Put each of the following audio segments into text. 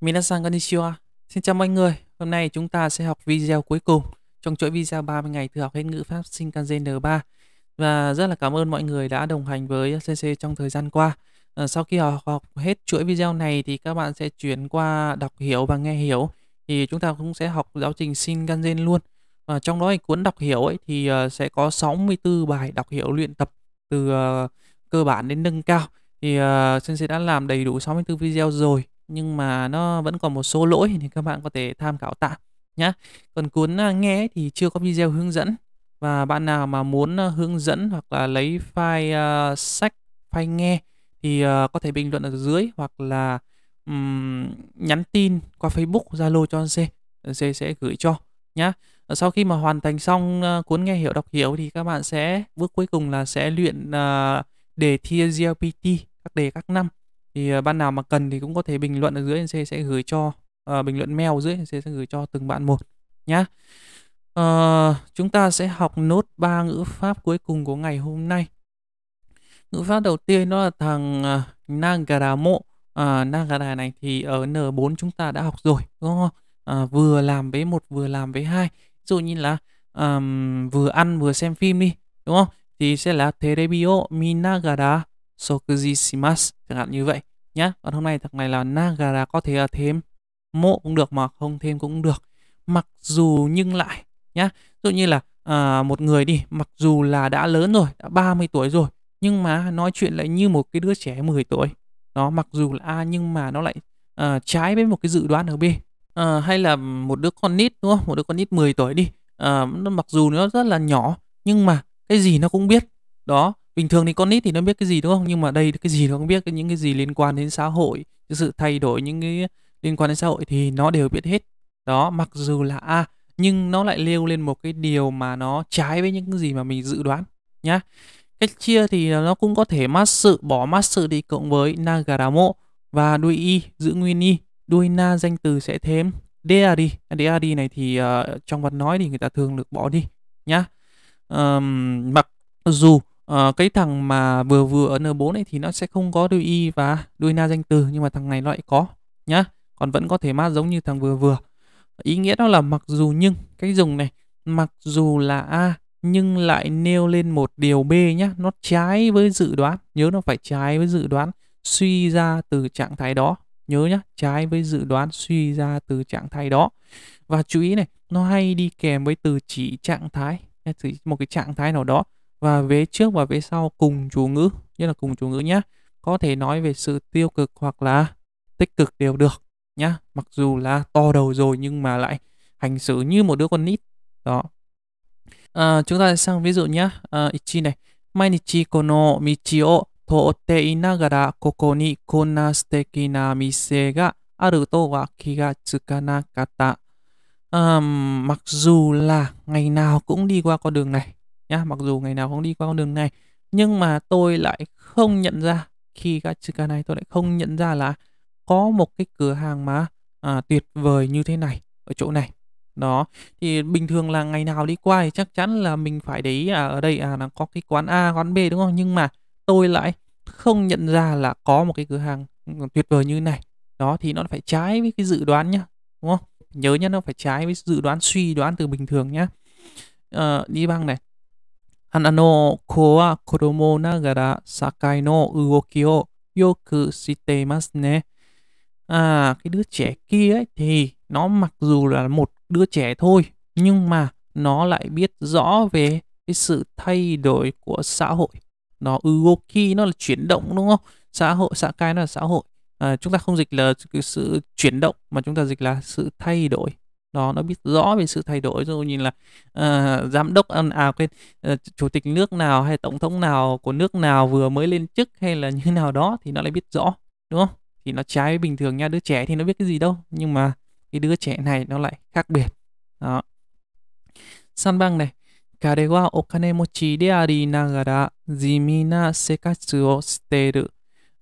Minasan konnichiwa. Xin chào mọi người. Hôm nay chúng ta sẽ học video cuối cùng trong chuỗi video 30 ngày tự học hết ngữ Pháp Shinkansen N3. Và rất là cảm ơn mọi người đã đồng hành với CC trong thời gian qua. Ờ, sau khi học, học hết chuỗi video này thì các bạn sẽ chuyển qua đọc hiểu và nghe hiểu. Thì chúng ta cũng sẽ học giáo trình Shinkansen luôn. À, trong đó thì cuốn đọc hiểu ấy thì ờ, sẽ có 64 bài đọc hiểu luyện tập từ cơ bản đến nâng cao. Thì uh, Sensei đã làm đầy đủ 64 video rồi nhưng mà nó vẫn còn một số lỗi thì các bạn có thể tham khảo tạm nhé. Còn cuốn à, nghe thì chưa có video hướng dẫn và bạn nào mà muốn à, hướng dẫn hoặc là lấy file uh, sách, file nghe thì uh, có thể bình luận ở dưới hoặc là um, nhắn tin qua Facebook, Zalo cho C, C sẽ gửi cho nhá. Ờ, sau khi mà hoàn thành xong uh, cuốn nghe hiểu đọc hiểu thì các bạn sẽ bước cuối cùng là sẽ luyện uh, đề thi GLPT các đề các năm thì uh, ờ, bạn nào mà cần thì cũng có thể bình luận ở dưới NC sẽ gửi cho uh, bình luận mail dưới NC sẽ gửi cho từng bạn một nhá. Uh, chúng ta sẽ học nốt ba ngữ pháp cuối cùng của ngày hôm nay. Ngữ pháp đầu tiên nó là thằng uh, Nagaramo. Uh, Nagara này thì ở N4 chúng ta đã học rồi đúng không? Uh, vừa làm với một vừa làm với hai. Ví dụ như là um, vừa ăn vừa xem phim đi đúng không? Thì sẽ là Terebio Minagara Sokujishimasu chẳng hạn như vậy nhé Còn hôm nay thằng này là Nagara có thể là thêm mộ cũng được mà không thêm cũng được. Mặc dù nhưng lại nhá. Ví dụ như là à, một người đi, mặc dù là đã lớn rồi, đã 30 tuổi rồi, nhưng mà nói chuyện lại như một cái đứa trẻ 10 tuổi. đó mặc dù là A nhưng mà nó lại à, trái với một cái dự đoán ở B. À, hay là một đứa con nít đúng không? Một đứa con nít 10 tuổi đi. À, nó mặc dù nó rất là nhỏ nhưng mà cái gì nó cũng biết. Đó, bình thường thì con nít thì nó biết cái gì đúng không nhưng mà đây cái gì nó không biết những cái gì liên quan đến xã hội cái sự thay đổi những cái liên quan đến xã hội thì nó đều biết hết đó mặc dù là a à, nhưng nó lại lêu lên một cái điều mà nó trái với những cái gì mà mình dự đoán nhá cách chia thì nó cũng có thể mát sự bỏ mát sự đi cộng với nagaramo và đuôi y giữ nguyên y đuôi na danh từ sẽ thêm dad dad này thì uh, trong văn nói thì người ta thường được bỏ đi nhá um, mặc dù uh, cái thằng mà vừa vừa ở N4 này thì nó sẽ không có đuôi Y và đuôi Na danh từ nhưng mà thằng này loại có nhá còn vẫn có thể mát giống như thằng vừa vừa ý nghĩa đó là mặc dù nhưng cách dùng này mặc dù là A nhưng lại nêu lên một điều B nhé nó trái với dự đoán nhớ nó phải trái với dự đoán suy ra từ trạng thái đó nhớ nhé trái với dự đoán suy ra từ trạng thái đó và chú ý này nó hay đi kèm với từ chỉ trạng thái một cái trạng thái nào đó và vế trước và vế sau cùng chủ ngữ, nhất là cùng chủ ngữ nhé. Có thể nói về sự tiêu cực hoặc là tích cực đều được nhá. Mặc dù là to đầu rồi nhưng mà lại hành xử như một đứa con nít. Đó. À, chúng ta sang ví dụ nhé. À, ichi này. Mainichi kono michi o tootte inagara koko ni konna suteki na mise ga aru to wa kiga tsukanakata. À, mặc dù là ngày nào cũng đi qua con đường này nhá mặc dù ngày nào cũng đi qua con đường này nhưng mà tôi lại không nhận ra khi các chữ này tôi lại không nhận ra là có một cái cửa hàng mà à, tuyệt vời như thế này ở chỗ này đó thì bình thường là ngày nào đi qua thì chắc chắn là mình phải để ý à, ở đây à là có cái quán A quán B đúng không nhưng mà tôi lại không nhận ra là có một cái cửa hàng ừ, tuyệt vời như này đó thì nó phải trái với cái dự đoán nhá đúng không nhớ nhá nó phải trái với dự đoán suy đoán từ bình thường nhá à, đi băng này 花の子は子供ながら社会の動きをよく知っていますね。À, cái đứa trẻ kia ấy thì nó mặc dù là một đứa trẻ thôi, nhưng mà nó lại biết rõ về cái sự thay đổi của xã hội. Nó ugoki nó là chuyển động đúng không? Xã hội, xã cai nó là xã hội. À, chúng ta không dịch là sự chuyển động mà chúng ta dịch là sự thay đổi đó nó biết rõ về sự thay đổi rồi như là uh, giám đốc à cái à, uh, ờ, chủ tịch nước nào hay tổng thống nào của nước nào vừa mới lên chức hay là như nào đó thì nó lại biết rõ đúng không thì nó trái với bình thường nha đứa trẻ thì nó biết cái gì đâu nhưng mà cái đứa trẻ này nó lại khác biệt đó san băng này 彼はお金持ちでありながら地味な生活をしている。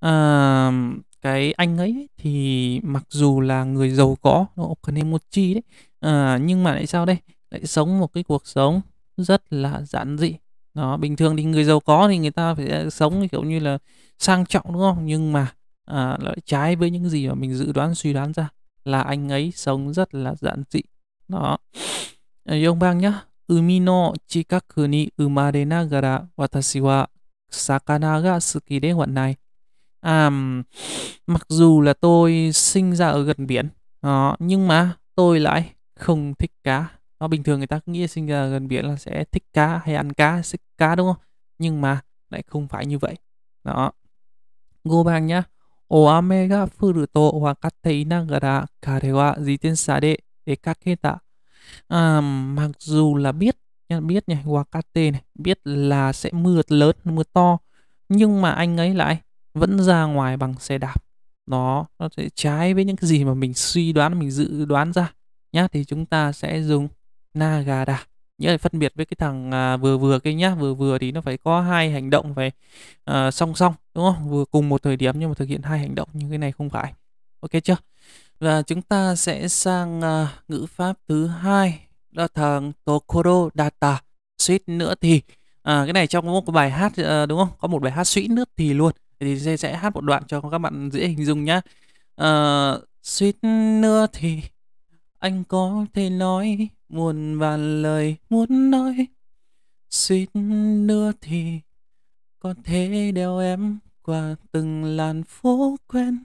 Um, cái anh ấy thì mặc dù là người giàu có okanemochi đấy à, nhưng mà lại sao đây lại sống một cái cuộc sống rất là giản dị đó bình thường thì người giàu có thì người ta phải ờ, sống kiểu như là sang trọng đúng không nhưng mà à, lại trái với những gì mà mình dự đoán suy đoán ra là anh ấy sống rất là giản dị đó Yong ờ, Bang nhá Umino chikaku ni umare nagara watashi wa sakana ga suki de wanai à, mặc dù là tôi sinh ra ở gần biển đó, ờ, nhưng mà tôi lại không thích cá nó bình thường người ta nghĩ sinh ra gần biển là sẽ thích cá hay ăn cá thích cá đúng không nhưng mà lại không phải như vậy đó go bang nhá o ame ga furu to wakate inagara kare wa jitensa de dekaketa à, mặc dù là biết nha, biết nha wakate này biết là sẽ mưa lớn mưa to nhưng mà anh ấy lại vẫn ra ngoài bằng xe đạp nó nó sẽ trái với những cái gì mà mình suy đoán mình dự đoán ra nhá thì chúng ta sẽ dùng nagada nghĩa là phân biệt với cái thằng à, vừa vừa cái nhá vừa vừa thì nó phải có hai hành động phải à, song song đúng không vừa cùng một thời điểm nhưng mà thực hiện hai hành động như cái này không phải ok chưa và chúng ta sẽ sang à, ngữ pháp thứ hai đó thằng tokoro data suýt nữa thì à, cái này trong một cái bài hát à, đúng không có một bài hát suýt nước thì luôn thì dê sẽ hát một đoạn cho các bạn dễ hình dung nhá uh, suýt nữa thì anh có thể nói muôn vàn lời muốn nói suýt nữa thì có thể đeo em qua từng làn phố quen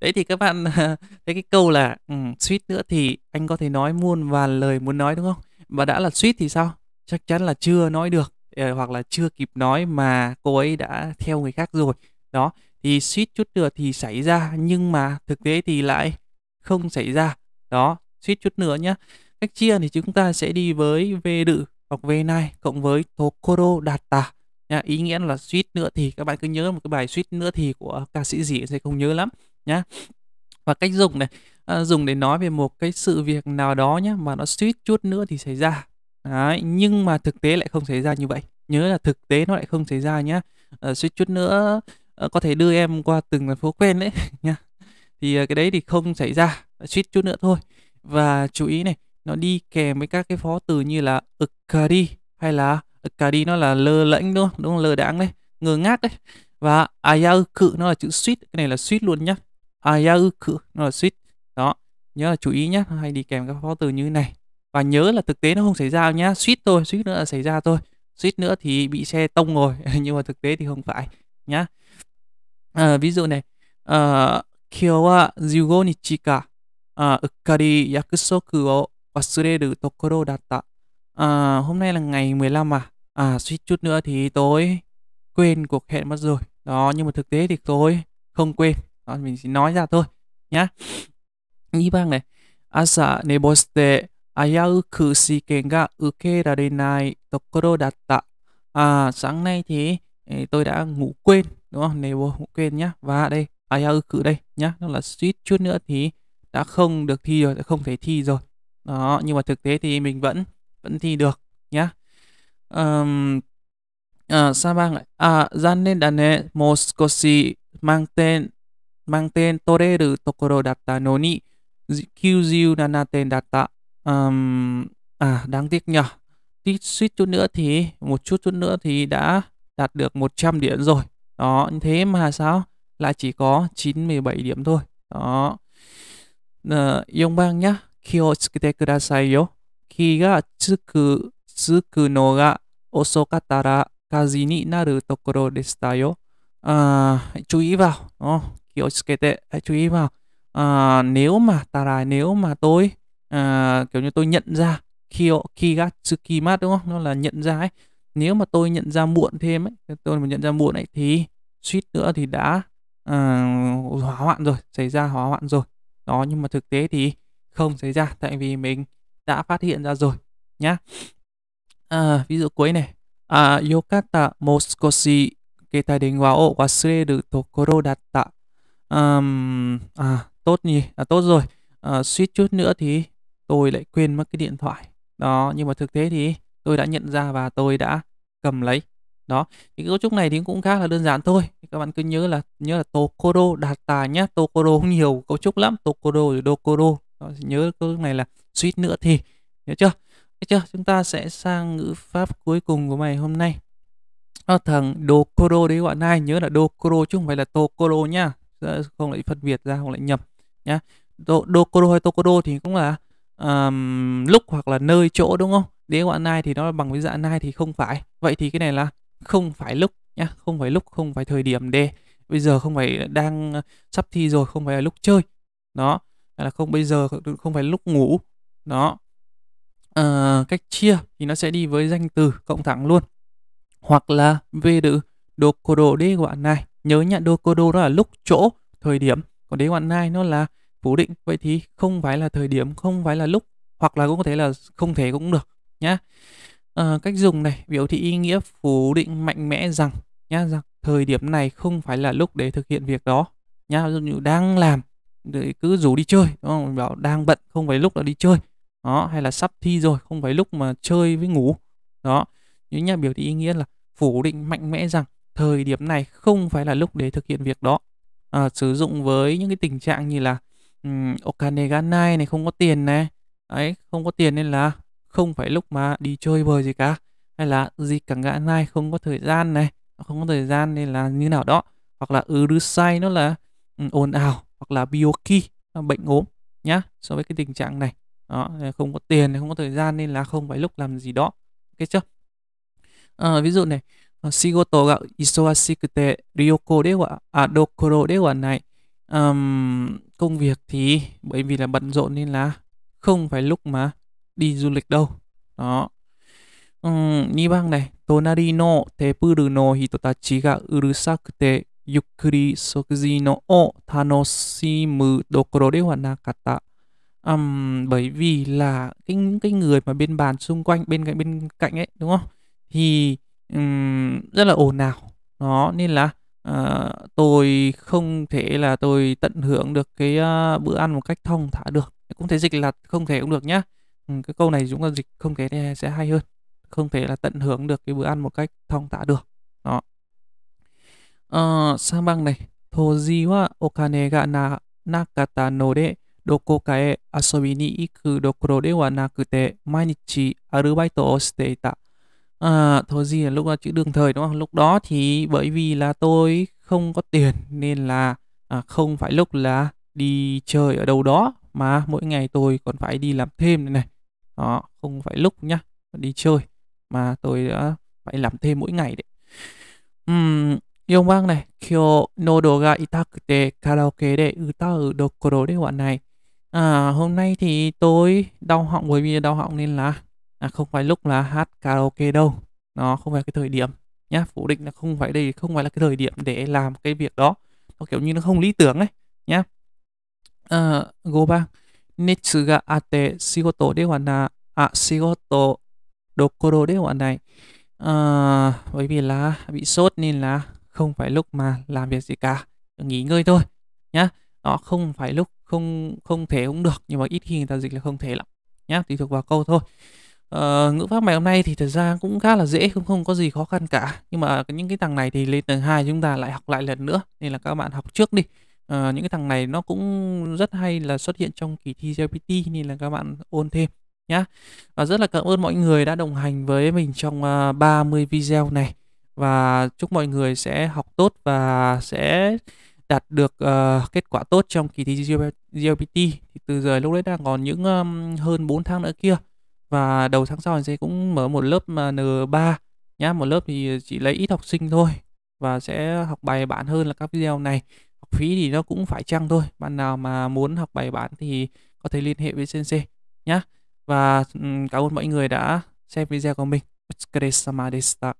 đấy thì các bạn thấy cái câu là um, suýt nữa thì anh có thể nói muôn vàn lời muốn nói đúng không và đã là suýt thì sao chắc chắn là chưa nói được ờ, hoặc là chưa kịp nói mà cô ấy đã theo người khác rồi đó thì suýt chút nữa thì xảy ra nhưng mà thực tế thì lại không xảy ra đó suýt chút nữa nhé cách chia thì chúng ta sẽ đi với v đự hoặc v này cộng với tokoro data nha ý nghĩa là suýt nữa thì các bạn cứ nhớ một cái bài suýt nữa thì của ca sĩ gì sẽ không nhớ lắm nhá và cách dùng này à, dùng để nói về một cái sự việc nào đó nhé mà nó suýt chút nữa thì xảy ra Đấy, nhưng mà thực tế lại không xảy ra như vậy nhớ là thực tế nó lại không xảy ra nhé à, ờ, suýt chút nữa Ờ, có thể đưa em qua từng thành phố quen đấy nha thì ờ, cái đấy thì không xảy ra à, suýt chút nữa thôi và chú ý này nó đi kèm với các cái phó từ như là ukari hay là ukari nó là lơ lẫnh đúng không đúng không lơ đãng đấy ngơ ngác đấy và ayaku nó là chữ suýt cái này là suýt luôn nhá ayaku nó là suýt đó nhớ là chú ý nhá hay đi kèm các phó từ như này và nhớ là thực tế nó không xảy ra nhá suýt thôi suýt nữa là xảy ra thôi suýt nữa thì bị xe tông rồi nhưng mà thực tế thì không phải nhá à, ví dụ này à, 今日は15日かあうっかり約束を忘れるところだった à, hôm nay là ngày 15 à à suýt chút nữa thì tối quên cuộc hẹn mất rồi đó nhưng mà thực tế thì tối không quên đó, mình chỉ nói ra thôi nhá nghĩ bang này asa neboste ayauku shiken ga ukeranai tokoro datta à sáng nay thì ờ, tôi đã ngủ quên đúng không Nebo cũng quên nhá và đây IELTS à, cự đây nhá nó là suýt chút nữa thì đã không được thi rồi đã không thể thi rồi đó nhưng mà thực tế thì mình vẫn vẫn thi được nhá um, à, sao bang lại à gian nên đàn nệ một mang tên mang tên toreru tokoro datta no ni kyuzu nanaten datta um, à đáng tiếc nhở tí suýt chút nữa thì một chút chút nữa thì đã đạt được 100 điểm rồi đó, như thế mà sao? Lại chỉ có 917 điểm thôi. Đó. Ờ, bang nhá. Kiyotsukite kudasai yo. Khi ga tsuku tsuku no ga osokatara ra kazi ni naru tokoro deshita yo. À, hãy chú ý vào. Đó, kiyotsukite, hãy chú ý vào. À, nếu mà tara nếu mà tôi à, kiểu như tôi nhận ra khi khi ga tsukimat đúng không? Nó là nhận ra ấy nếu mà tôi nhận ra muộn thêm ấy tôi mà nhận ra muộn ấy thì suýt nữa thì đã uh, ờ, hóa hoạn rồi xảy ra hóa hoạn rồi đó nhưng mà thực tế thì không xảy ra tại vì mình đã phát hiện ra rồi nhá à, ví dụ cuối này à, yokata moskoshi keta denwa o wasureru tokoro datta um, à, tốt nhỉ à, tốt rồi à, suýt chút nữa thì tôi lại quên mất cái điện thoại đó nhưng mà thực tế thì tôi đã nhận ra và tôi đã cầm lấy đó thì cấu trúc này thì cũng khá là đơn giản thôi các bạn cứ nhớ là nhớ là tokoro đạt tà nhá tokoro cũng nhiều cấu trúc lắm tokoro rồi dokoro đó, nhớ cấu trúc này là suýt nữa thì nhớ chưa Đấy chưa chúng ta sẽ sang ngữ pháp cuối cùng của mày hôm nay nó thằng dokoro đấy bạn này nhớ là dokoro chứ không phải là tokoro nhá không lại phân biệt ra không lại nhập nhá Do, dokoro hay tokoro thì cũng là um, lúc hoặc là nơi chỗ đúng không đĩa quả nai thì nó bằng với dạng nai thì không phải vậy thì cái này là không phải lúc nhá không phải lúc không phải thời điểm đề bây giờ không phải đang sắp thi rồi không phải là lúc chơi đó là không bây giờ không phải lúc ngủ đó à, cách chia thì nó sẽ đi với danh từ cộng thẳng luôn hoặc là về đự dokodo đế gọi này nhớ nhá dokodo đó là lúc chỗ thời điểm còn đế ngoạn nai nó là phủ định vậy thì không phải là thời điểm không phải là lúc hoặc là cũng có thể là không thể cũng được nhé. À, ờ, cách dùng này biểu thị ý nghĩa phủ định mạnh mẽ rằng nhá rằng thời điểm này không phải là lúc để thực hiện việc đó nhá ví dụ như đang làm để cứ rủ đi chơi đúng không bảo đang bận không phải lúc là đi chơi đó hay là sắp thi rồi không phải lúc mà chơi với ngủ đó như nhà biểu thị ý nghĩa là phủ định mạnh mẽ rằng thời điểm này không phải là lúc để thực hiện việc đó à, sử dụng với những cái tình trạng như là um, okane ganai này không có tiền này ấy không có tiền nên là không phải lúc mà đi chơi bời gì cả hay là gì cả ngã nay không có thời gian này không có thời gian nên là như nào đó hoặc là urusai ừ, nó là ừ, ồn ào hoặc là bioki bệnh ốm nhá so với cái tình trạng này đó, không có tiền không có thời gian nên là không phải lúc làm gì đó ok chưa à, ví dụ này ờ, shigoto ga isoashikute ryoko de wa adokoro à, de wa này um, công việc thì bởi vì là bận rộn nên là không phải lúc mà đi du lịch đâu đó ừ, 2番ね隣のテーブルの人たちがうるさくてゆっくり食事のを楽しむどころではなかった um, bởi vì là cái cái người mà bên bàn xung quanh bên cạnh bên cạnh ấy đúng không thì um, rất là ồn ào nó nên là uh, tôi không thể là tôi tận hưởng được cái uh, bữa ăn một cách thông thả được cũng thể dịch là không thể cũng được nhá Ừ, cái câu này chúng ta dịch không thể e, sẽ hay hơn không thể là tận hưởng được cái bữa ăn một cách thong thả được đó ờ, sang băng này Toji wa okane ga na nakata no de doko ka e asobi ni iku dokoro de wa nakute mainichi arubaito o shite ita À, ờ, thôi gì là lúc đó chữ đường thời đúng không? Lúc đó thì bởi vì là tôi không có tiền nên là à, không phải lúc là đi chơi ở đâu đó mà mỗi ngày tôi còn phải đi làm thêm này này đó không phải lúc nhá đi chơi mà tôi đã phải làm thêm mỗi ngày đấy yêu này karaoke uhm, 4番ね、今日、喉が痛くてカラオケで歌うどころではない。À, ừ, hôm nay thì tôi đau họng bởi vì đau họng nên là à, không phải lúc là hát karaoke đâu. Nó không phải cái thời điểm nhá, phủ định là không phải đây không phải là cái thời điểm để làm cái việc đó. Nó kiểu như nó không lý tưởng ấy nhá. À, go bang. 熱があって仕事ではな、あ、仕事どころではない。À, ờ, bởi vì là bị sốt nên là không phải lúc mà làm việc gì cả nghỉ ngơi thôi nhá đó không phải lúc không không thể cũng được nhưng mà ít khi người ta dịch là không thể lắm nhá tùy thuộc vào câu thôi ờ, ngữ pháp bài hôm nay thì thật ra cũng khá là dễ không không có gì khó khăn cả nhưng mà những cái tầng này thì lên tầng 2 chúng ta lại học lại lần nữa nên là các bạn học trước đi Ờ, những cái thằng này nó cũng rất hay là xuất hiện trong kỳ thi GPT nên là các bạn ôn thêm nhá. Và rất là cảm ơn mọi người đã đồng hành với mình trong uh, ờ, 30 video này và chúc mọi người sẽ học tốt và sẽ đạt được uh, kết quả tốt trong kỳ thi GPT thì từ giờ lúc đấy đang còn những um, hơn 4 tháng nữa kia và đầu tháng sau mình sẽ cũng mở một lớp mà ờ, N3 nhá một lớp thì chỉ lấy ít học sinh thôi và sẽ học bài bản hơn là các video này phí thì nó cũng phải chăng thôi bạn nào mà muốn học bài bản thì có thể liên hệ với CNC nhé và cảm ơn mọi người đã xem video của mình. お疲れ様でした。